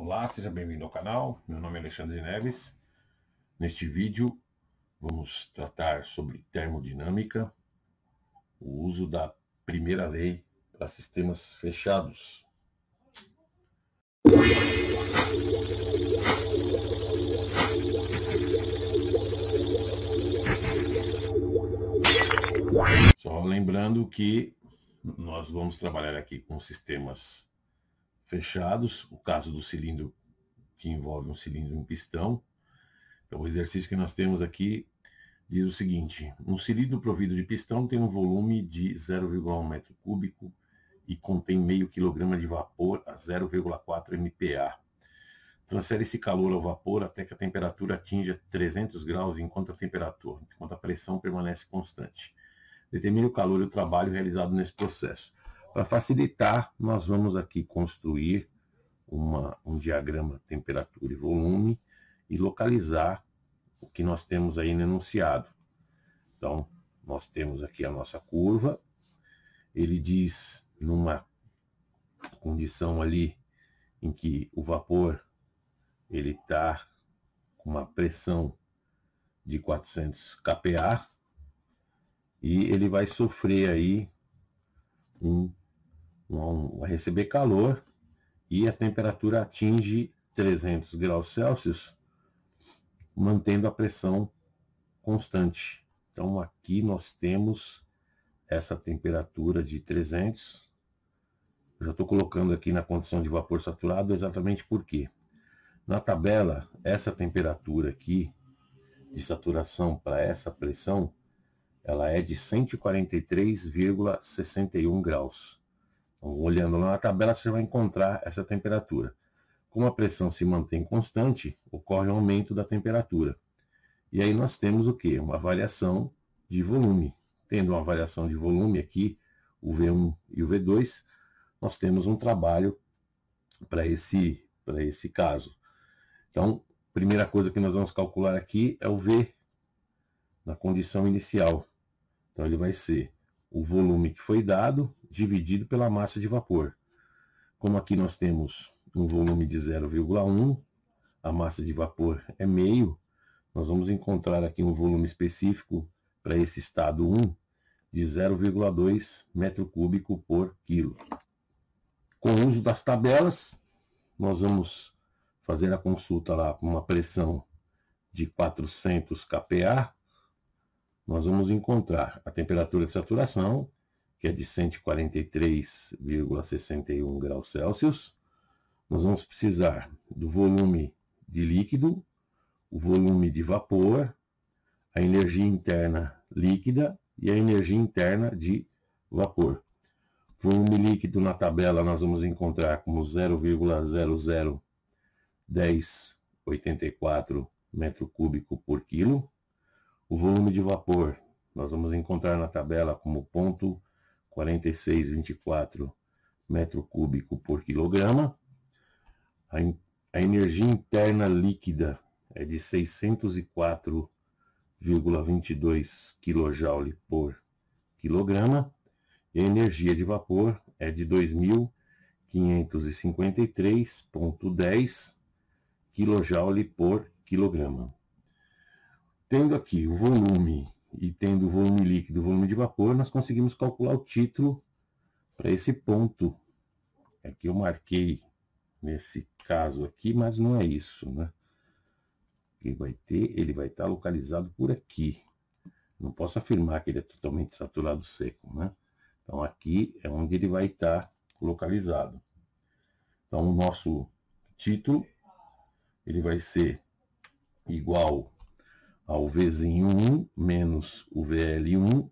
Olá, seja bem-vindo ao canal. Meu nome é Alexandre Neves. Neste vídeo vamos tratar sobre termodinâmica, o uso da primeira lei para sistemas fechados. Só lembrando que nós vamos trabalhar aqui com sistemas fechados, o caso do cilindro que envolve um cilindro e um pistão. Então, o exercício que nós temos aqui diz o seguinte: um cilindro provido de pistão tem um volume de 0,1 metro cúbico e contém meio quilograma de vapor a 0,4 MPa. Transfere esse calor ao vapor até que a temperatura atinja 300 graus, enquanto a temperatura, enquanto a pressão permanece constante. Determine o calor e o trabalho realizado nesse processo. Para facilitar, nós vamos aqui construir uma, um diagrama temperatura e volume e localizar o que nós temos aí no enunciado. Então, nós temos aqui a nossa curva. Ele diz, numa condição ali em que o vapor ele está com uma pressão de 400 kPa e ele vai sofrer aí um vão receber calor e a temperatura atinge 300 graus Celsius, mantendo a pressão constante. Então aqui nós temos essa temperatura de 300. Eu já estou colocando aqui na condição de vapor saturado exatamente por quê? Na tabela, essa temperatura aqui de saturação para essa pressão, ela é de 143,61 graus. Então, olhando lá na tabela, você vai encontrar essa temperatura. Como a pressão se mantém constante, ocorre um aumento da temperatura. E aí nós temos o que? Uma variação de volume. Tendo uma variação de volume aqui, o V1 e o V2, nós temos um trabalho para esse, esse caso. Então, primeira coisa que nós vamos calcular aqui é o V na condição inicial. Então ele vai ser o volume que foi dado dividido pela massa de vapor. Como aqui nós temos um volume de 0,1, a massa de vapor é meio, nós vamos encontrar aqui um volume específico para esse estado 1 de 0,2 metro cúbico por quilo. Com o uso das tabelas, nós vamos fazer a consulta lá com uma pressão de 400 kPa, nós vamos encontrar a temperatura de saturação, que é de 143,61 graus Celsius. Nós vamos precisar do volume de líquido, o volume de vapor, a energia interna líquida e a energia interna de vapor. Volume líquido na tabela nós vamos encontrar como 0,001084 metro cúbico por quilo. O volume de vapor, nós vamos encontrar na tabela como ponto 4624 metro cúbico por quilograma. A, a energia interna líquida é de 604,22 kJ por quilograma. E a energia de vapor é de 2.553,10 kJ por quilograma. Tendo aqui o volume e tendo o volume líquido e o volume de vapor, nós conseguimos calcular o título para esse ponto. É que eu marquei nesse caso aqui, mas não é isso, né? Ele vai ter, ele vai estar tá localizado por aqui. Não posso afirmar que ele é totalmente saturado seco, né? Então aqui é onde ele vai estar tá localizado. Então o nosso título ele vai ser igual ao Vzinho1 menos o VL1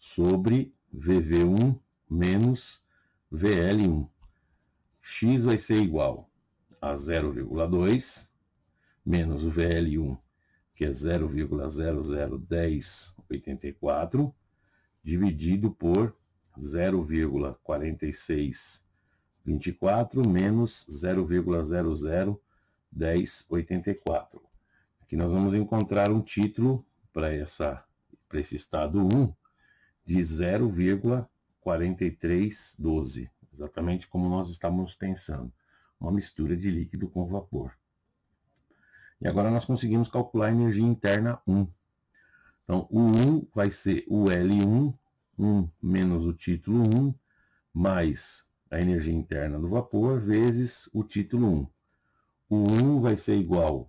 sobre VV1 menos VL1. X vai ser igual a 0,2 menos o VL1, que é 0,001084, dividido por 0,4624 menos 0,001084 que nós vamos encontrar um título para para esse estado 1 de 0,4312, exatamente como nós estávamos pensando, uma mistura de líquido com vapor. E agora nós conseguimos calcular a energia interna 1. Então, o 1 vai ser o L1, 1 menos o título 1, mais a energia interna do vapor, vezes o título 1. O 1 vai ser igual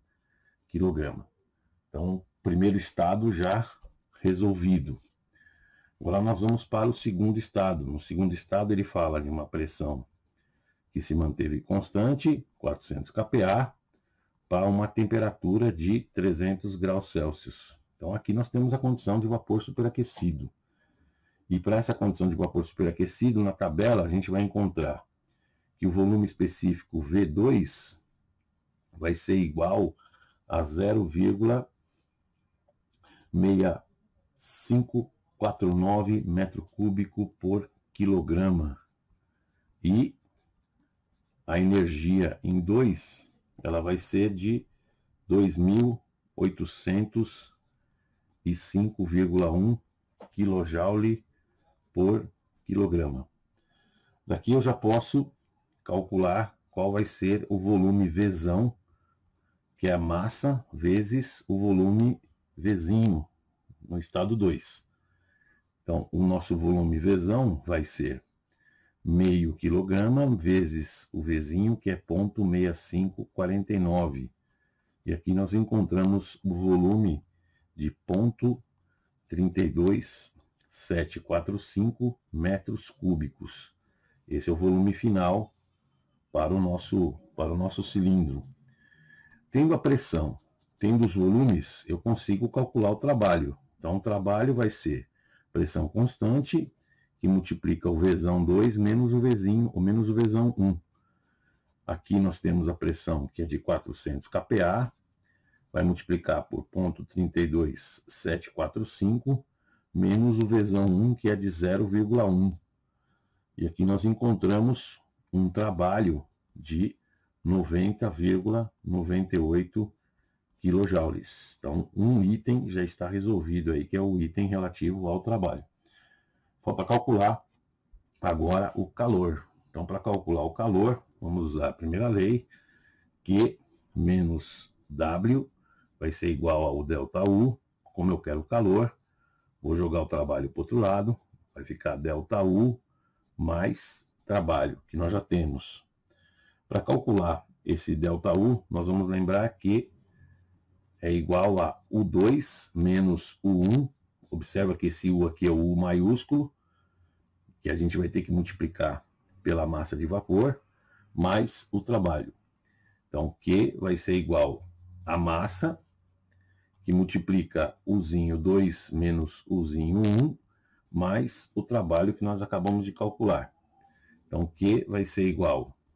quilograma. Então, primeiro estado já resolvido. Agora nós vamos para o segundo estado. No segundo estado ele fala de uma pressão que se manteve constante, 400 kPa, para uma temperatura de 300 graus Celsius. Então aqui nós temos a condição de vapor superaquecido. E para essa condição de vapor superaquecido, na tabela a gente vai encontrar que o volume específico V2 vai ser igual a 0,6549 metro cúbico por quilograma. E a energia em 2, ela vai ser de 2.805,1 kJ por quilograma. Daqui eu já posso calcular qual vai ser o volume vezão que é a massa vezes o volume Vzinho, no estado 2. Então, o nosso volume Vzão vai ser meio quilograma vezes o Vzinho, que é 0,6549. E aqui nós encontramos o volume de 0,32745 metros cúbicos. Esse é o volume final para o nosso, para o nosso cilindro. Tendo a pressão, tendo os volumes, eu consigo calcular o trabalho. Então, o trabalho vai ser pressão constante, que multiplica o Vzão 2 menos o Vzinho, ou menos o Vzão 1. Aqui nós temos a pressão que é de 400 kPa, vai multiplicar por 0.32745, menos o Vzão 1, que é de 0,1. E aqui nós encontramos um trabalho de 90,98 kJ. Então, um item já está resolvido aí, que é o item relativo ao trabalho. Falta calcular agora o calor. Então, para calcular o calor, vamos usar a primeira lei, que menos W vai ser igual ao delta U. Como eu quero calor, vou jogar o trabalho para o outro lado, vai ficar delta U mais trabalho, que nós já temos para calcular esse ΔU, nós vamos lembrar que é igual a U2 menos U1. Observa que esse U aqui é o U maiúsculo, que a gente vai ter que multiplicar pela massa de vapor, mais o trabalho. Então, Q vai ser igual a massa, que multiplica u 2 menos u 1, mais o trabalho que nós acabamos de calcular. Então, Q vai ser igual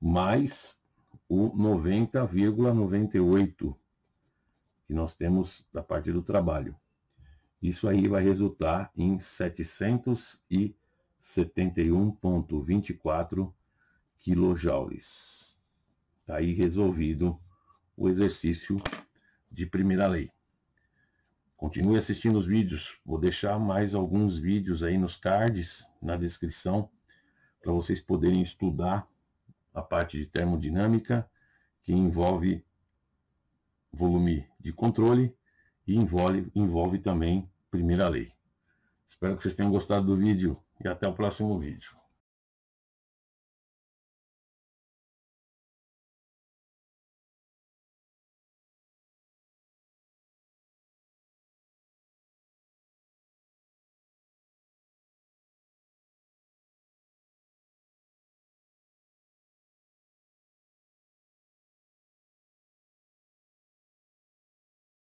mais o 90,98 que nós temos da parte do trabalho. Isso aí vai resultar em 771,24 quilojoules. Está aí resolvido o exercício de primeira lei. Continue assistindo os vídeos. Vou deixar mais alguns vídeos aí nos cards, na descrição, para vocês poderem estudar a parte de termodinâmica, que envolve volume de controle e envolve, envolve também primeira lei. Espero que vocês tenham gostado do vídeo e até o próximo vídeo.